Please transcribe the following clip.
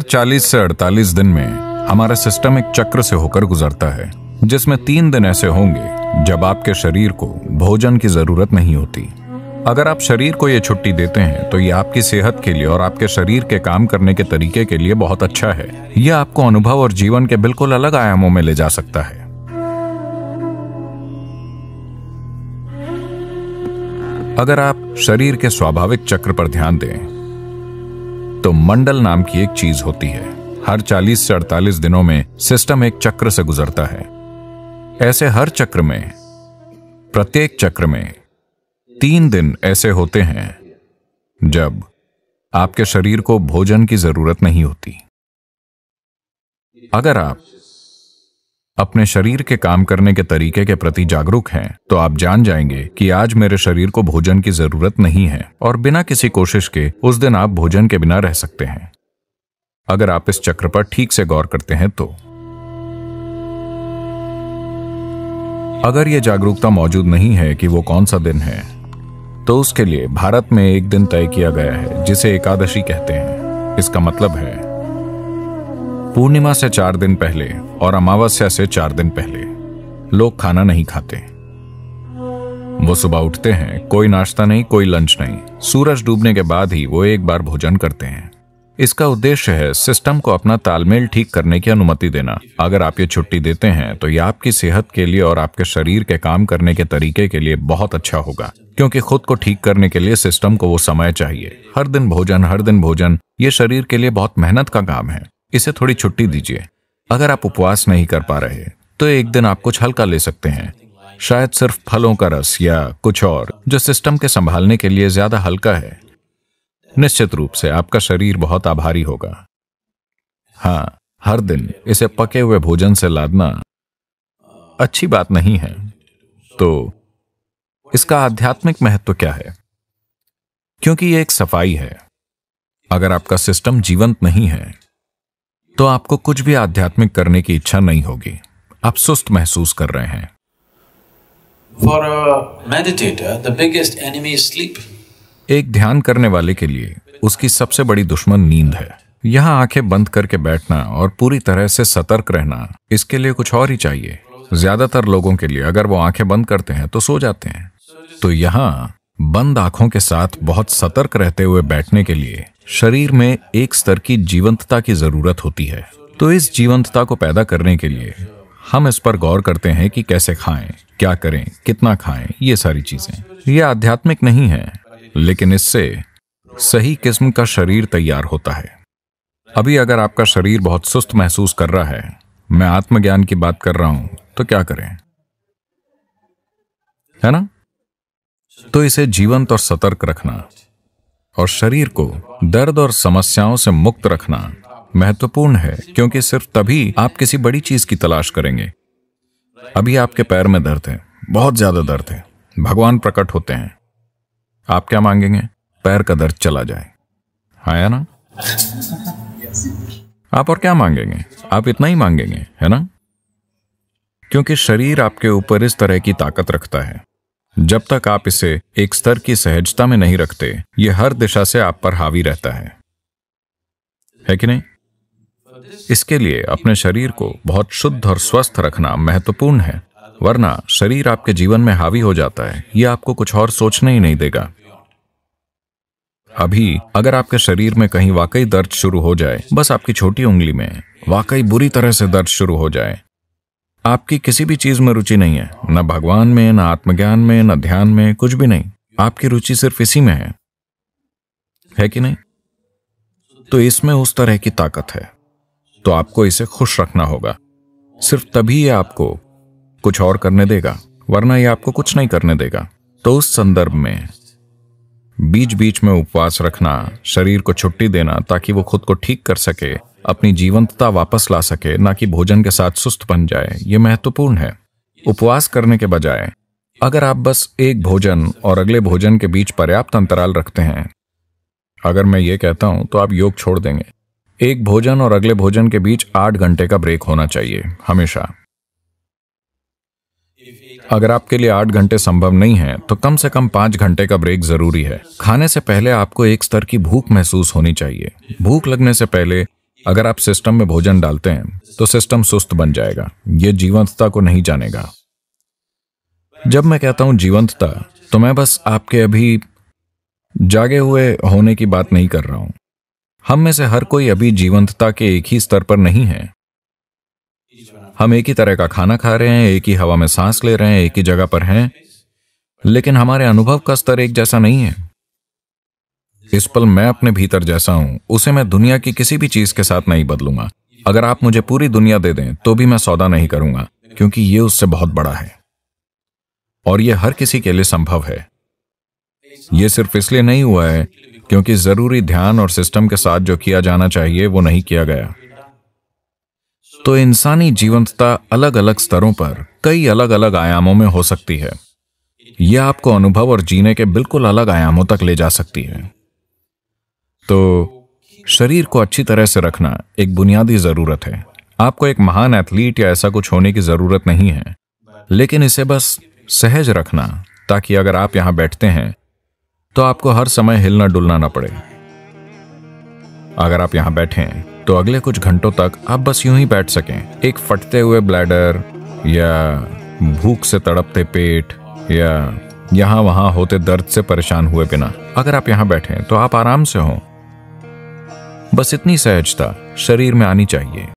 हर 40 से 48 दिन में हमारा सिस्टम एक चक्र से होकर गुजरता है जिसमें तीन दिन ऐसे होंगे जब आपके शरीर को भोजन की जरूरत नहीं होती अगर आप शरीर को ये छुट्टी देते हैं तो ये आपकी सेहत के लिए और आपके शरीर के काम करने के तरीके के लिए बहुत अच्छा है यह आपको अनुभव और जीवन के बिल्कुल अलग आयामों में ले जा सकता है अगर आप शरीर के स्वाभाविक चक्र पर ध्यान दें तो मंडल नाम की एक चीज होती है हर 40 से 48 दिनों में सिस्टम एक चक्र से गुजरता है ऐसे हर चक्र में प्रत्येक चक्र में तीन दिन ऐसे होते हैं जब आपके शरीर को भोजन की जरूरत नहीं होती अगर आप अपने शरीर के काम करने के तरीके के प्रति जागरूक हैं तो आप जान जाएंगे कि आज मेरे शरीर को भोजन की जरूरत नहीं है और बिना किसी कोशिश के उस दिन आप भोजन के बिना रह सकते हैं अगर आप इस चक्र पर ठीक से गौर करते हैं तो अगर यह जागरूकता मौजूद नहीं है कि वो कौन सा दिन है तो उसके लिए भारत में एक दिन तय किया गया है जिसे एकादशी कहते हैं इसका मतलब है पूर्णिमा से चार दिन पहले और अमावस्या से चार दिन पहले लोग खाना नहीं खाते वो सुबह उठते हैं कोई नाश्ता नहीं कोई लंच नहीं सूरज डूबने के बाद ही वो एक बार भोजन करते हैं इसका उद्देश्य है सिस्टम को अपना तालमेल ठीक करने की अनुमति देना अगर आप ये छुट्टी देते हैं तो ये आपकी सेहत के लिए और आपके शरीर के काम करने के तरीके के लिए बहुत अच्छा होगा क्योंकि खुद को ठीक करने के लिए सिस्टम को वो समय चाहिए हर दिन भोजन हर दिन भोजन ये शरीर के लिए बहुत मेहनत का काम है इसे थोड़ी छुट्टी दीजिए अगर आप उपवास नहीं कर पा रहे तो एक दिन आप कुछ हल्का ले सकते हैं शायद सिर्फ फलों का रस या कुछ और जो सिस्टम के संभालने के लिए ज्यादा हल्का है निश्चित रूप से आपका शरीर बहुत आभारी होगा हाँ हर दिन इसे पके हुए भोजन से लादना अच्छी बात नहीं है तो इसका आध्यात्मिक महत्व क्या है क्योंकि यह एक सफाई है अगर आपका सिस्टम जीवंत नहीं है तो आपको कुछ भी आध्यात्मिक करने की इच्छा नहीं होगी आप सुस्त महसूस कर रहे हैं For a meditator, the biggest enemy is sleep. एक ध्यान करने वाले के लिए उसकी सबसे बड़ी दुश्मन नींद है यहाँ आंखें बंद करके बैठना और पूरी तरह से सतर्क रहना इसके लिए कुछ और ही चाहिए ज्यादातर लोगों के लिए अगर वो आंखें बंद करते हैं तो सो जाते हैं तो यहाँ बंद आंखों के साथ बहुत सतर्क रहते हुए बैठने के लिए शरीर में एक स्तर की जीवंतता की जरूरत होती है तो इस जीवंतता को पैदा करने के लिए हम इस पर गौर करते हैं कि कैसे खाएं, क्या करें कितना खाएं, ये सारी चीजें ये आध्यात्मिक नहीं है लेकिन इससे सही किस्म का शरीर तैयार होता है अभी अगर आपका शरीर बहुत सुस्त महसूस कर रहा है मैं आत्मज्ञान की बात कर रहा हूं तो क्या करें है ना तो इसे जीवंत और सतर्क रखना और शरीर को दर्द और समस्याओं से मुक्त रखना महत्वपूर्ण है क्योंकि सिर्फ तभी आप किसी बड़ी चीज की तलाश करेंगे अभी आपके पैर में दर्द है बहुत ज्यादा दर्द है भगवान प्रकट होते हैं आप क्या मांगेंगे पैर का दर्द चला जाए आया ना आप और क्या मांगेंगे आप इतना ही मांगेंगे है ना क्योंकि शरीर आपके ऊपर इस तरह की ताकत रखता है जब तक आप इसे एक स्तर की सहजता में नहीं रखते ये हर दिशा से आप पर हावी रहता है है कि नहीं इसके लिए अपने शरीर को बहुत शुद्ध और स्वस्थ रखना महत्वपूर्ण है वरना शरीर आपके जीवन में हावी हो जाता है यह आपको कुछ और सोचने ही नहीं देगा अभी अगर आपके शरीर में कहीं वाकई दर्द शुरू हो जाए बस आपकी छोटी उंगली में वाकई बुरी तरह से दर्द शुरू हो जाए आपकी किसी भी चीज में रुचि नहीं है न भगवान में न आत्मज्ञान में न ध्यान में कुछ भी नहीं आपकी रुचि सिर्फ इसी में है है कि नहीं तो इसमें उस तरह की ताकत है तो आपको इसे खुश रखना होगा सिर्फ तभी यह आपको कुछ और करने देगा वरना यह आपको कुछ नहीं करने देगा तो उस संदर्भ में बीच बीच में उपवास रखना शरीर को छुट्टी देना ताकि वो खुद को ठीक कर सके अपनी जीवंतता वापस ला सके ना कि भोजन के साथ सुस्त बन जाए ये महत्वपूर्ण है उपवास करने के बजाय अगर आप बस एक भोजन और अगले भोजन के बीच पर्याप्त अंतराल रखते हैं अगर मैं ये कहता हूं तो आप योग छोड़ देंगे एक भोजन और अगले भोजन के बीच आठ घंटे का ब्रेक होना चाहिए हमेशा अगर आपके लिए आठ घंटे संभव नहीं है तो कम से कम पांच घंटे का ब्रेक जरूरी है खाने से पहले आपको एक स्तर की भूख महसूस होनी चाहिए भूख लगने से पहले अगर आप सिस्टम में भोजन डालते हैं तो सिस्टम सुस्त बन जाएगा ये जीवंतता को नहीं जानेगा जब मैं कहता हूं जीवंतता तो मैं बस आपके अभी जागे हुए होने की बात नहीं कर रहा हूं हम में से हर कोई अभी जीवंतता के एक ही स्तर पर नहीं है हम एक ही तरह का खाना खा रहे हैं एक ही हवा में सांस ले रहे हैं एक ही जगह पर हैं लेकिन हमारे अनुभव का स्तर एक जैसा नहीं है इस पल मैं अपने भीतर जैसा हूं उसे मैं दुनिया की किसी भी चीज के साथ नहीं बदलूंगा अगर आप मुझे पूरी दुनिया दे दें तो भी मैं सौदा नहीं करूंगा क्योंकि यह उससे बहुत बड़ा है और यह हर किसी के लिए संभव है यह सिर्फ इसलिए नहीं हुआ है क्योंकि जरूरी ध्यान और सिस्टम के साथ जो किया जाना चाहिए वो नहीं किया गया तो इंसानी जीवंतता अलग अलग स्तरों पर कई अलग अलग आयामों में हो सकती है यह आपको अनुभव और जीने के बिल्कुल अलग आयामों तक ले जा सकती है तो शरीर को अच्छी तरह से रखना एक बुनियादी ज़रूरत है आपको एक महान एथलीट या ऐसा कुछ होने की ज़रूरत नहीं है लेकिन इसे बस सहज रखना ताकि अगर आप यहां बैठते हैं तो आपको हर समय हिलना डुलना ना पड़े अगर आप यहां बैठे तो अगले कुछ घंटों तक आप बस यूं ही बैठ सकें एक फटते हुए ब्लैडर या भूख से तड़पते पेट या यहां वहां होते दर्द से परेशान हुए बिना अगर आप यहां बैठे तो आप आराम से हों बस इतनी सहजता शरीर में आनी चाहिए